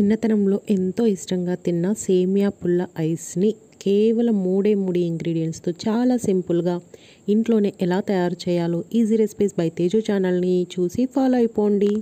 చిన్నతనంలో ఎంతో ఇష్టంగా తిన్న సేమియా పుల్ల ఐస్ని కేవలం మూడే మూడు ఇంగ్రీడియంట్స్తో చాలా సింపుల్గా ఇంట్లోనే ఎలా తయారు చేయాలో ఈజీ రెసిపీస్ బై తేజు ఛానల్ని చూసి ఫాలో అయిపోండి